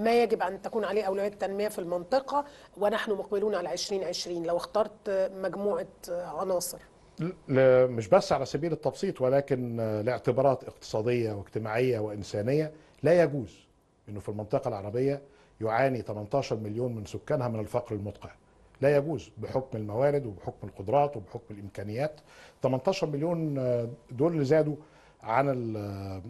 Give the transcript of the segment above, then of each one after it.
ما يجب أن تكون عليه أولويات التنمية في المنطقة ونحن مقبلون على 2020 لو اخترت مجموعة عناصر مش بس على سبيل التبسيط ولكن لاعتبارات اقتصادية واجتماعية وإنسانية لا يجوز أنه في المنطقة العربية يعاني 18 مليون من سكانها من الفقر المدقع لا يجوز بحكم الموارد وبحكم القدرات وبحكم الامكانيات 18 مليون دول اللي زادوا عن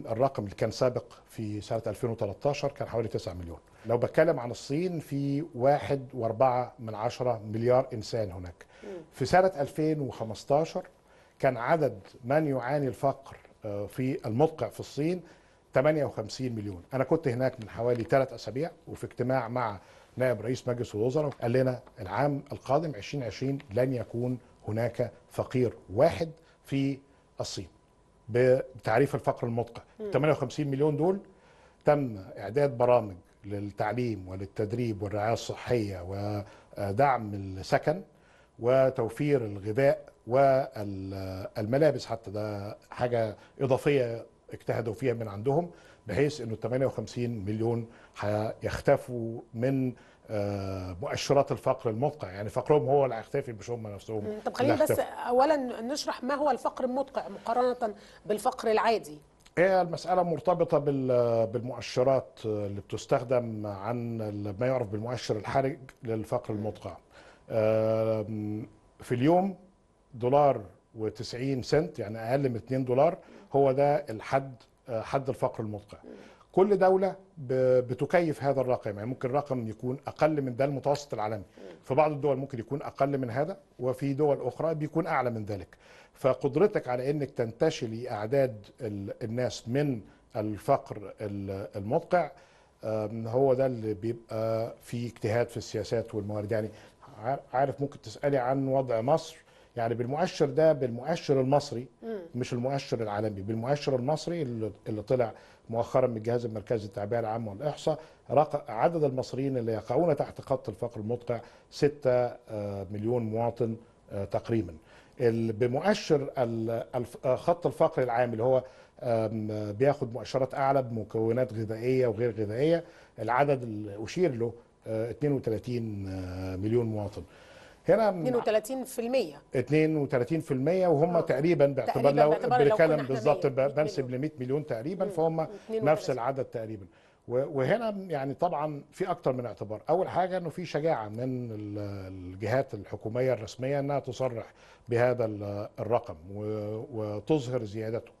الرقم اللي كان سابق في سنة 2013 كان حوالي 9 مليون لو بتكلم عن الصين في واحد واربعة من عشرة مليار إنسان هناك في سنة 2015 كان عدد من يعاني الفقر آه، في المدقع في الصين 58 مليون أنا كنت هناك من حوالي ثلاث أسابيع وفي اجتماع مع نائب رئيس مجلس الوزراء قال لنا العام القادم 2020 لن يكون هناك فقير واحد في الصين بتعريف الفقر المدقع 58 مليون دول تم اعداد برامج للتعليم وللتدريب والرعايه الصحيه ودعم السكن وتوفير الغذاء والملابس حتى ده حاجه اضافيه اجتهدوا فيها من عندهم بحيث انه 58 مليون هيختفوا من آه، مؤشرات الفقر المدقع يعني فقرهم هو اللي هيختفي مش هم نفسهم طب خلينا بس اولا نشرح ما هو الفقر المدقع مقارنه بالفقر العادي هي المسألة مرتبطة بالمؤشرات اللي بتستخدم عن ما يعرف بالمؤشر الحرج للفقر المدقع في اليوم دولار و90 سنت يعني أقل من 2 دولار هو ده الحد آه، حد الفقر المدقع كل دولة بتكيف هذا الرقم يعني ممكن رقم يكون أقل من ده المتوسط العالمي في بعض الدول ممكن يكون أقل من هذا وفي دول أخرى بيكون أعلى من ذلك فقدرتك على أنك تنتشلي أعداد الناس من الفقر المدقع هو ده اللي بيبقى فيه اجتهاد في السياسات والموارد يعني عارف ممكن تسألي عن وضع مصر يعني بالمؤشر ده بالمؤشر المصري مش المؤشر العالمي بالمؤشر المصري اللي طلع مؤخرا من الجهاز المركزي للتعبئه العامه والاحصاء عدد المصريين اللي يقعون تحت خط الفقر المدقع 6 آه، مليون مواطن آه، تقريبا بمؤشر آه، خط الفقر العام اللي هو بياخد مؤشرات اعلى بمكونات غذائيه وغير غذائيه العدد اللي اشير له 32 مليون مواطن هنا 32% 32% وهم أوه. تقريبا باعتبار لو بنتكلم بالظبط بنسب ل 100 مليون تقريبا فهم نفس العدد تقريبا وهنا يعني طبعا في اكتر من اعتبار اول حاجه انه في شجاعه من الجهات الحكوميه الرسميه انها تصرح بهذا الرقم وتظهر زيادته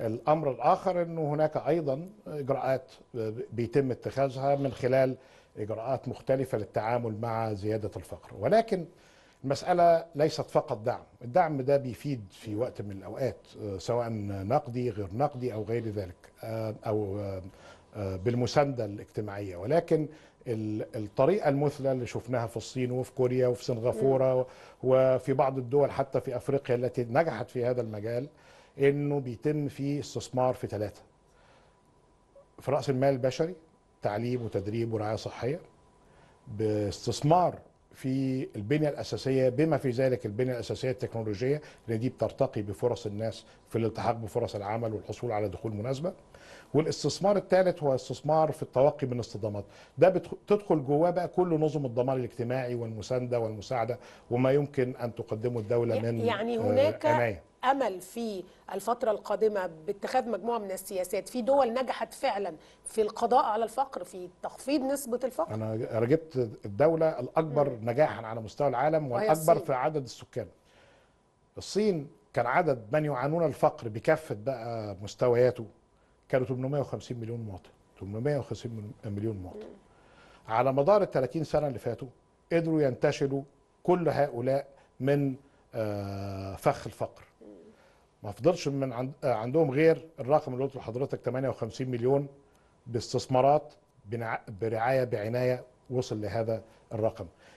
الامر الاخر انه هناك ايضا اجراءات بيتم اتخاذها من خلال اجراءات مختلفه للتعامل مع زياده الفقر ولكن المساله ليست فقط دعم الدعم ده بيفيد في وقت من الاوقات سواء نقدي غير نقدي او غير ذلك آه، او آه، آه، بالمسانده الاجتماعيه ولكن الطريقه المثلى اللي شفناها في الصين وفي كوريا وفي سنغافوره نعم. وفي بعض الدول حتى في افريقيا التي نجحت في هذا المجال انه بيتم فيه استثمار في ثلاثه في راس المال البشري تعليم وتدريب ورعايه صحيه باستثمار في البنيه الاساسيه بما في ذلك البنيه الاساسيه التكنولوجيه لان دي بترتقي بفرص الناس في الالتحاق بفرص العمل والحصول على دخول مناسبه والاستثمار الثالث هو استثمار في التوقي من الصدمات ده بتدخل جواه بقى كل نظم الضمان الاجتماعي والمسانده والمساعده وما يمكن ان تقدمه الدوله من يعني آه، هناك آه امل في الفتره القادمه باتخاذ مجموعه من السياسات في دول نجحت فعلا في القضاء على الفقر في تخفيض نسبه الفقر انا رجبت الدوله الاكبر م. نجاحا على مستوى العالم والاكبر في عدد السكان الصين كان عدد من يعانون الفقر بكافه بقى مستوياته كانوا 850 مليون مواطن 850 مليون مواطن م. على مدار ال 30 سنه اللي فاتوا قدروا ينتشلوا كل هؤلاء من آه، فخ الفقر ما فضلش من عند آه، عندهم غير الرقم اللي قلته لحضرتك 58 مليون باستثمارات برعايه بعنايه وصل لهذا الرقم